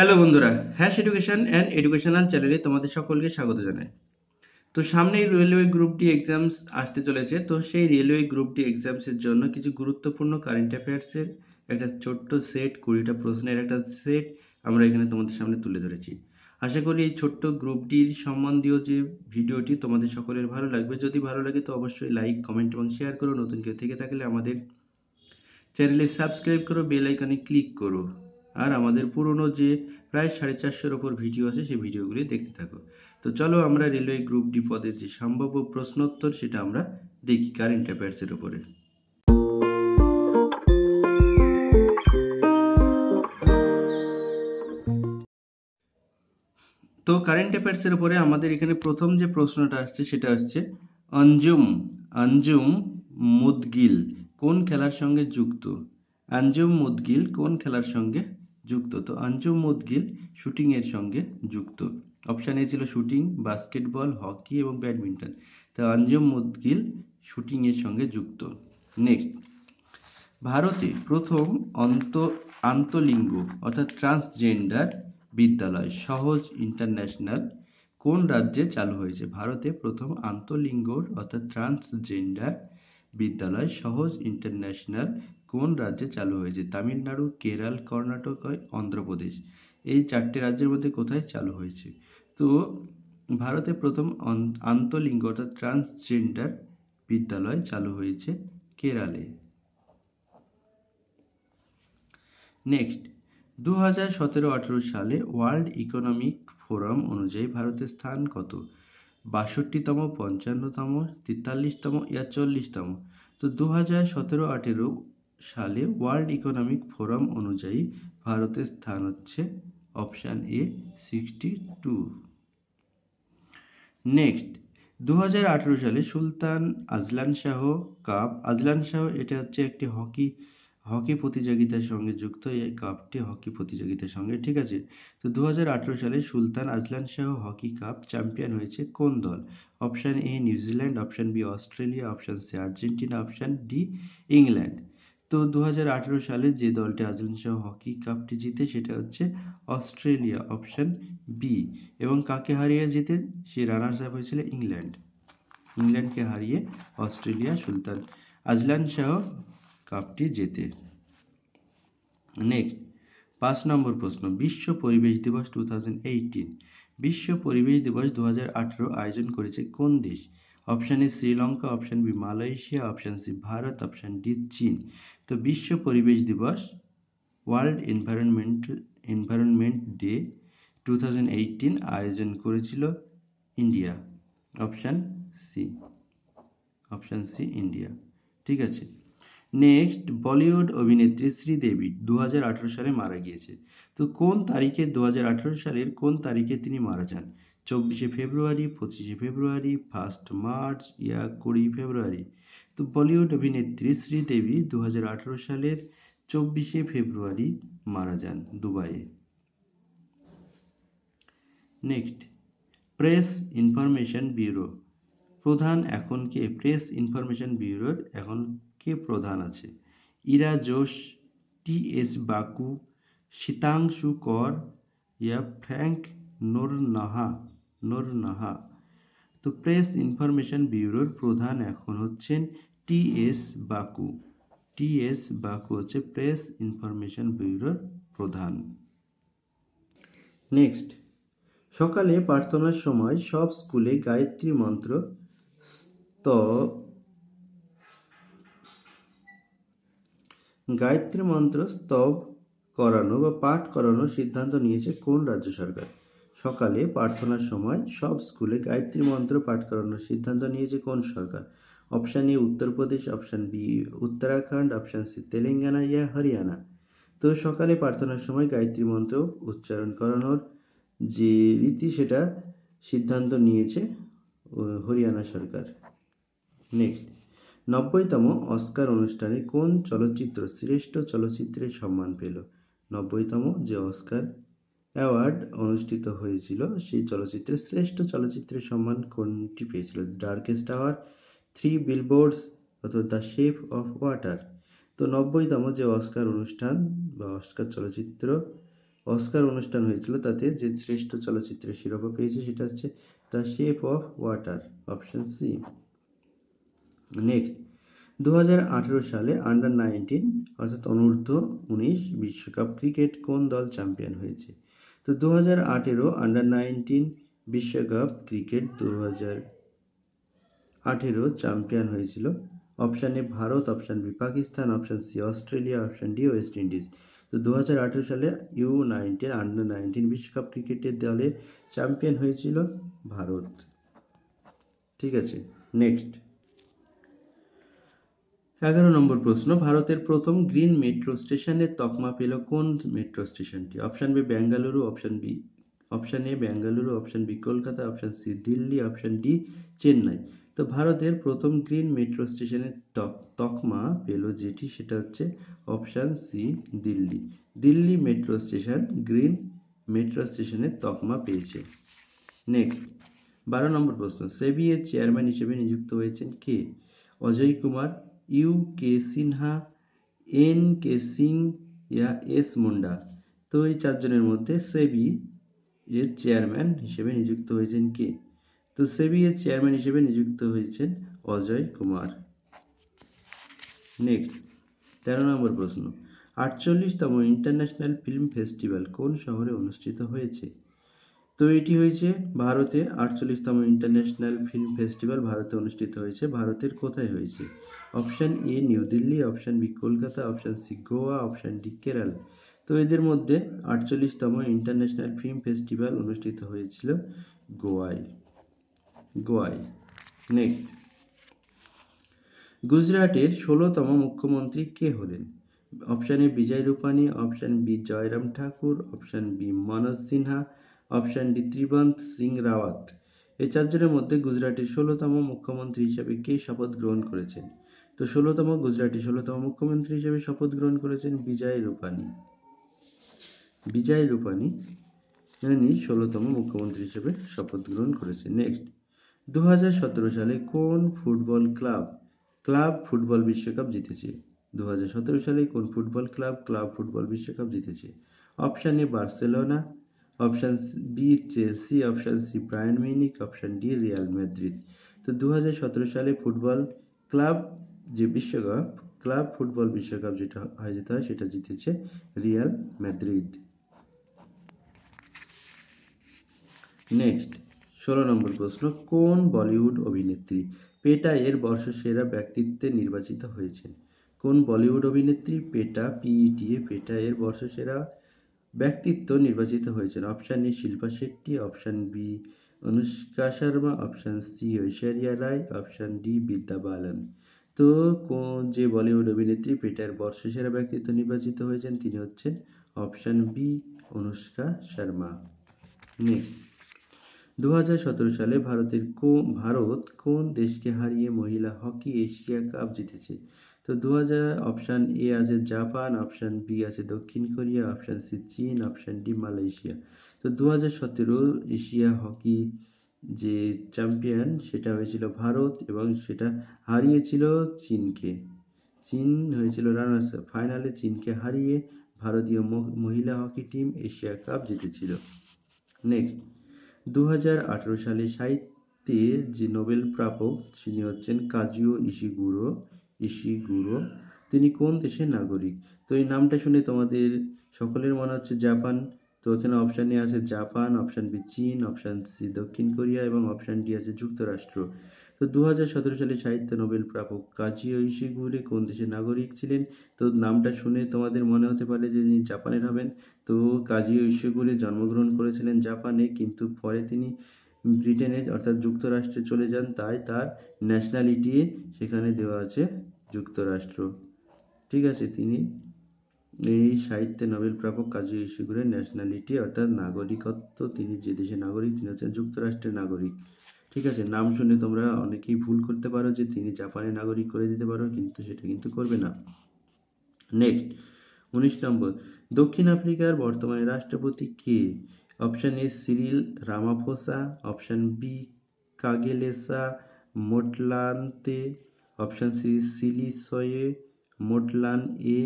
hello বন্ধুরা hash education and educational চ্যানেলে তোমাদের সকলকে স্বাগত জানাই তো সামনেই রেলওয়ে গ্রুপটি এক্সামস আসতে চলেছে তো সেই রেলওয়ে গ্রুপটি এক্সামসের জন্য কিছু গুরুত্বপূর্ণ কারেন্ট অ্যাফেয়ার্সের একটা ছোট্ট সেট কুড়িটা প্রশ্নের একটা সেট আমরা এখানে তোমাদের সামনে তুলে ধরেছি আশা করি এই ছোট্ট গ্রুপটির সম্বন্ধীয় যে ভিডিওটি তোমাদের সকলের ভালো লাগবে যদি ভালো লাগে তো অবশ্যই লাইক কমেন্ট এবং শেয়ার করো নতুন কেউ থেকে থাকলে আমাদের চ্যানেলে সাবস্ক্রাইব করো বেল আইকনে ক্লিক করো আর আমাদের পুরনো যে প্রায় সাড়ে চারশোর ওপর ভিডিও আছে সেই ভিডিওগুলি দেখতে থাকো তো চলো আমরা রেলওয়ে গ্রুপ ডি পদের যে সম্ভাব্য প্রশ্নোত্তর সেটা আমরা দেখি কারেন্ট অ্যাফেয়ার্সের ওপরে তো কারেন্ট অ্যাফেয়ার্সের উপরে আমাদের এখানে প্রথম যে প্রশ্নটা আসছে সেটা আসছে আঞ্জুম আঞ্জুম মুদগিল কোন খেলার সঙ্গে যুক্ত আঞ্জুম মুদগিল কোন খেলার সঙ্গে যুক্ত তো আঞ্জু মুদগিল এর সঙ্গে যুক্ত অপশান এ ছিল শুটিং বাস্কেটবল হকি এবং ব্যাডমিন্টন তো আঞ্জুম মুদগিল এর সঙ্গে যুক্ত নেক্সট ভারতে প্রথম অন্ত আন্তলিঙ্গ অর্থাৎ ট্রান্সজেন্ডার বিদ্যালয় সহজ ইন্টারন্যাশনাল কোন রাজ্যে চালু হয়েছে ভারতে প্রথম আন্তলিঙ্গ অর্থাৎ ট্রান্সজেন্ডার বিদ্যালয় সহজ ইন্টারন্যাশনাল কোন রাজ্যে চালু হয়েছে তামিলনাড়ু কেরল কর্ণাটক অন্ধ্রপ্রদেশ এই চারটে রাজ্যের মধ্যে কোথায় চালু হয়েছে তো ভারতে প্রথম আন্তলিঙ্গ অর্থাৎ ট্রান্সজেন্ডার বিদ্যালয় চালু হয়েছে কেরালে নেক্সট দু হাজার সতেরো আঠেরো সালে ওয়ার্ল্ড ইকোনমিক ফোরাম অনুযায়ী ভারতের স্থান কত বাষট্টিতম পঞ্চান্নতম তেতাল্লিশতম ইয়াচল্লিশতম তো দু হাজার সতেরো আঠেরো সালে ওয়ার্ল্ড ইকোনমিক ফোরাম অনুযায়ী ভারতের স্থান হচ্ছে option A sixty two next দু সালে Sultan Azlan Shah cup Azlan Shah এটা হচ্ছে একটি হকি হকি প্রতিযোগিতার সঙ্গে যুক্ত এই কাপটি হকি প্রতিযোগিতার সঙ্গে ঠিক আছে তো দু সালে Sultan Azlan Shah hockey cup champion হয়েছে কোন দল option A New Zealand option B Australia option C Argentina option D England তো দু সালে যে দলটি আজলানশাহ হকি কাপটি জিতে সেটা হচ্ছে অস্ট্রেলিয়া অপশান বি এবং কাকে হারিয়ে জিতে সে রানার্স আপ হয়েছিল ইংল্যান্ড ইংল্যান্ডকে হারিয়ে অস্ট্রেলিয়া সুলতান আজলান শাহ কাপটি জেতে নেক্সট পাঁচ নম্বর প্রশ্ন বিশ্ব পরিবেশ দিবস টু বিশ্ব পরিবেশ দিবস দু আয়োজন করেছে কোন দেশ option A Sri Lanka option B Malaysia option C Bharat option D চীন তো বিশ্ব পরিবেশ দিবস ওয়ার্ল্ড এনভায়রনমেন্ট এনভায়রনমেন্ট ডে টু আয়োজন করেছিল India option C option C India ঠিক আছে নেক্সট বলিউড অভিনেত্রী শ্রীদেবী দু সালে মারা গিয়েছে তো কোন তারিখে দু সালের কোন তারিখে তিনি মারা যান চব্বিশে ফেব্রুয়ারি পঁচিশে ফেব্রুয়ারি ফার্স্ট মার্চ ইয়া কুড়ি ফেব্রুয়ারি তো বলিউড অভিনেত্রী শ্রীদেবী দু সালের চব্বিশে ফেব্রুয়ারি মারা যান দুবাইয়ে নেক্সট প্রেস ইনফরমেশন ব্যুরো প্রধান এখন কে প্রেস ইনফরমেশন ব্যুরোর এখন কে প্রধান আছে ইরা জোশ টি এস বাকু শীতাংশু কর ইয়া ফ্র্যাঙ্ক নোরনাহা নাহা তো প্রেস ইনফরমেশন ব্যুরোর প্রধান এখন হচ্ছেন T S Baku T S Baku হচ্ছে প্রেস ইনফরমেশন ব্যুরোর প্রধান নেক্সট সকালে প্রার্থনার সময় সব স্কুলে গায়ত্রী মন্ত্র ত গায়ত্রী মন্ত্র স্তব করানো বা পাঠ করানোর সিদ্ধান্ত নিয়েছে কোন রাজ্য সরকার সকালে প্রার্থনার সময় সব স্কুলে গায়ত্রী মন্ত্র পাঠ করানোর সিদ্ধান্ত নিয়েছে কোন সরকার option A Uttar Pradesh option B Uttarakhand option C Telangana ইয়া হরিয়ানা তো সকালে প্রার্থনার সময় গায়ত্রী মন্ত্র উচ্চারণ করানোর যে রীতি সেটা সিদ্ধান্ত নিয়েছে হরিয়ানা সরকার নেক্সট নব্বইতম অস্কার অনুষ্ঠানে কোন চলচ্চিত্র শ্রেষ্ঠ চলচ্চিত্রের সম্মান পেল নব্বইতম যে অস্কার অ্যাওয়ার্ড অনুষ্ঠিত হয়েছিল সেই চলচ্চিত্রের শ্রেষ্ঠ চলচ্চিত্রের সম্মান কোনটি পেয়েছিল ডার্কেস্ট আওয়ার থ্রি বিলবোর্ডস অর্থাৎ দ্য শেপ অফ ওয়াটার তো নব্বইতম যে অস্কার অনুষ্ঠান বা অস্কার চলচ্চিত্র অস্কার অনুষ্ঠান হয়েছিল তাতে যে শ্রেষ্ঠ চলচ্চিত্রের শিরোপা পেয়েছে সেটা হচ্ছে the shape of water option C next দু সালে আন্ডার নাইনটিন অর্থাৎ অনূর্ধ্ব উনিশ বিশ্বকাপ ক্রিকেট কোন দল চ্যাম্পিয়ন হয়েছে তো দু হাজার আঠেরো আন্ডার নাইনটিন বিশ্বকাপ ক্রিকেট দু হাজার আঠেরো চ্যাম্পিয়ন হয়েছিল অপশানে Bharat option B Pakistan option C Australia option D West Indies তো দু হাজার আঠেরো সালে ইউ নাইনটিন আন্ডার নাইনটিন বিশ্বকাপ ক্রিকেটের দলে চ্যাম্পিয়ন হয়েছিল ভারত ঠিক আছে নেক্সট এগারো নম্বর প্রশ্ন ভারতের প্রথম গ্রিন মেট্রো স্টেশনের তকমা পেল কোন মেট্রো স্টেশনটি option B Bengaluru option B option A Bengaluru option B Kolkata option C Delhi option D Chennai তো ভারতের প্রথম গ্রিন মেট্রো স্টেশনের তকমা পেল যেটি সেটা হচ্ছে option C Delhi Delhi metro station green metro স্টেশনের তকমা পেয়েছে নেক্সট বারো নম্বর প্রশ্ন সেবি এর চেয়ারম্যান হিসেবে নিযুক্ত হয়েছেন কে Ajay Kumar U K Sinha N K Singh ইয়া এস মুন্ডা তো এই চারজনের মধ্যে সেবি এর চেয়ারম্যান হিসেবে নিযুক্ত হয়েছেন কে তো সেবি এর চেয়ারম্যান হিসেবে নিযুক্ত হয়েছেন অজয় কুমার নেক্সট তেরো নম্বর প্রশ্ন আটচল্লিশতম ইন্টারন্যাশনাল ফিল্ম ফেস্টিভ্যাল কোন শহরে অনুষ্ঠিত হয়েছে তো এটি হয়েছে ভারতের আটচল্লিশতম ইন্টারন্যাশনাল ফিল্ম ফেস্টিভ্যাল ভারতে অনুষ্ঠিত হয়েছে ভারতের কোথায় হয়েছে option A New Delhi option B Kolkata option C Goa option D Kerala তো এদের মধ্যে আটচল্লিশতম ইন্টারন্যাশনাল ফিল্ম ফেস্টিভ্যাল অনুষ্ঠিত হয়েছিল গোয়ায় গোয়ায় নেক্সট গুজরাটের ষোলোতম মুখ্যমন্ত্রী কে হলেন option A Vijay Rupani option B Jairam Thakur option B Manoj Sinha option D Trivendra Singh Rawat এই চারজনের মধ্যে গুজরাটের ষোলোতম মুখ্যমন্ত্রী হিসেবে কে শপথ গ্রহণ করেছেন তো ষোলোতম গুজরাটি ষোলোতম মুখ্যমন্ত্রী হিসেবে শপথ গ্রহণ করেছেন বিজয় রূপানি বিজয় রূপানি তিনি ষোলোতম মুখ্যমন্ত্রী হিসেবে শপথ গ্রহণ করেছেন নেক্সট দু সালে কোন ফুটবল ক্লাব ক্লাব ফুটবল বিশ্বকাপ জিতেছে দু সালে কোন ফুটবল ক্লাব ক্লাব ফুটবল বিশ্বকাপ জিতেছে option A Barcelona option B Chelsea option C Bayern Munich option D Real Madrid তো দু সালে ফুটবল ক্লাব যে বিশ্বকাপ ক্লাব ফুটবল বিশ্বকাপ যেটা আয়োজিত হয় সেটা জিতেছে রিয়াল ম্যাদ্রিদ নেক্সট ষোলো নম্বর প্রশ্ন কোন বলিউড অভিনেত্রী পেটা এর বর্ষসেরা ব্যক্তিত্বে নির্বাচিত হয়েছেন কোন বলিউড অভিনেত্রী পেটা পিইটিএ e পেটা এর বর্ষসেরা ব্যক্তিত্ব নির্বাচিত হয়েছেন option A Shilpa Shetty option B Anushka Sharma option C Aishwarya Rai option D Vidya Balan তো যে বলিউড অভিনেত্রী পিটার বর্ষসেরা ব্যক্তিত্ব নির্বাচিত হয়েছেন তিনি হচ্ছেন option B Anushka Sharma next দু সালে ভারতের কো ভারত কোন দেশকে হারিয়ে মহিলা হকি এশিয়া কাপ জিতেছে তো দু অপশান এ আছে জাপান অপশান বি আছে দক্ষিণ কোরিয়া অপশান সি চীন অপশান ডি মালয়েশিয়া তো দু হাজার সতেরো এশিয়া হকি যে চ্যাম্পিয়ন সেটা হয়েছিল ভারত এবং সেটা হারিয়েছিল চীনকে চীন হয়েছিল রানার্স ফাইনালে চীনকে হারিয়ে ভারতীয় মহিলা হকি টিম এশিয়া কাপ জিতেছিল নেক্সট দু সালে সাহিত্যে যে নোবেল প্রাপক তিনি হচ্ছেন কাজুও ইশিগুরো ইশিগুরো তিনি কোন দেশের নাগরিক তো এই নামটা শুনে তোমাদের সকলের মনে হচ্ছে জাপান তো এখানে অপশান এ আছে জাপান অপশান বি চীন অপশন সি দক্ষিণ কোরিয়া এবং অপশান ডি আছে যুক্তরাষ্ট্র তো দু সালে সাহিত্য নোবেল প্রাপক কাজী ঐশিগুরে কোন দেশের নাগরিক ছিলেন তো নামটা শুনে তোমাদের মনে হতে পারে যে তিনি জাপানের হবেন তো কাজী ঐশিগুরে জন্মগ্রহণ করেছিলেন জাপানে কিন্তু পরে তিনি ব্রিটেনে অর্থাৎ যুক্তরাষ্ট্রে চলে যান তাই তার ন্যাশনালিটি সেখানে দেওয়া আছে যুক্তরাষ্ট্র ঠিক আছে তিনি এই সাহিত্যে নোবেল প্রাপক কাজী ইশিগুরের ন্যাশনালিটি অর্থাৎ নাগরিকত্ব তিনি যে দেশের নাগরিক তিনি হচ্ছেন যুক্তরাষ্ট্রের নাগরিক ঠিক আছে নাম শুনে তোমরা অনেকেই ভুল করতে পারো যে তিনি জাপানের নাগরিক করে দিতে পারো কিন্তু সেটা কিন্তু করবে না নেক্সট উনিশ নম্বর দক্ষিণ আফ্রিকার বর্তমানে রাষ্ট্রপতি কে option A Cyril Ramaphosa option B Kgalema Motlanthe option C সিলিসয়ে মোটলান এ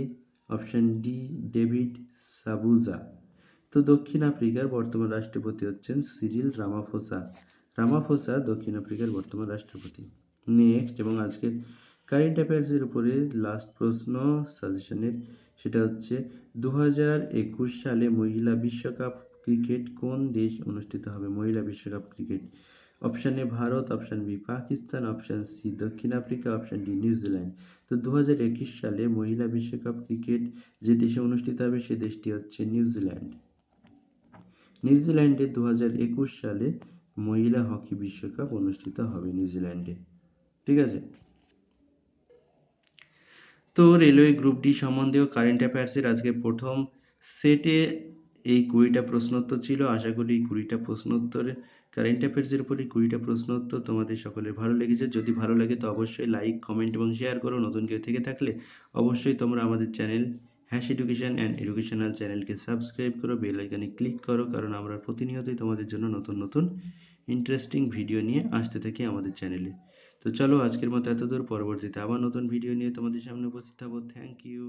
অপশন ডি ডেভিড সাবুজা তো দক্ষিণ আফ্রিকার বর্তমান রাষ্ট্রপতি হচ্ছেন সিরিল রামাফোসা রামাফোসা দক্ষিণ আফ্রিকার বর্তমান রাষ্ট্রপতি নেক্সট এবং আজকের কারেন্ট অ্যাফেয়ার্সের উপরে লাস্ট প্রশ্ন সাজেশনের সেটা হচ্ছে দু সালে মহিলা বিশ্বকাপ ক্রিকেট কোন দেশ অনুষ্ঠিত হবে মহিলা বিশ্বকাপ cricket option A Bharat option B Pakistan option C দক্ষিণ আফ্রিকা অপশান ডি নিউজিল্যান্ড তো দু সালে মহিলা বিশ্বকাপ ক্রিকেট যে দেশে অনুষ্ঠিত হবে সে দেশটি হচ্ছে নিউজিল্যান্ড নিউজিল্যান্ডে দু সালে মহিলা হকি বিশ্বকাপ অনুষ্ঠিত হবে নিউজিল্যান্ডে ঠিক আছে তো রেলওয়ে গ্রুপ ডি সম্বন্ধীয় কারেন্ট অ্যাফেয়ার্সের আজকে প্রথম সেটে এই কুড়িটা প্রশ্নোত্তর ছিল আশা করি কুড়িটা প্রশ্নোত্তর কারেন্ট অ্যাফেয়ার্সের উপরে কুড়িটা প্রশ্ন উত্তর তোমাদের সকলের ভালো লেগেছে যদি ভালো লাগে তো অবশ্যই লাইক কমেন্ট এবং শেয়ার করো নতুন কেউ থেকে থাকলে অবশ্যই তোমরা আমাদের channel hash education and educational চ্যানেলকে সাবস্ক্রাইব করো বেল আইকনে ক্লিক করো কারণ আমরা প্রতিনিয়তই তোমাদের জন্য নতুন নতুন ইন্টারেস্টিং ভিডিও নিয়ে আসতে থাকি আমাদের চ্যানেলে তো চলো আজকের মতো এতদূর পরবর্তীতে আবার নতুন ভিডিও নিয়ে তোমাদের সামনে উপস্থিত হবো থ্যাংক ইউ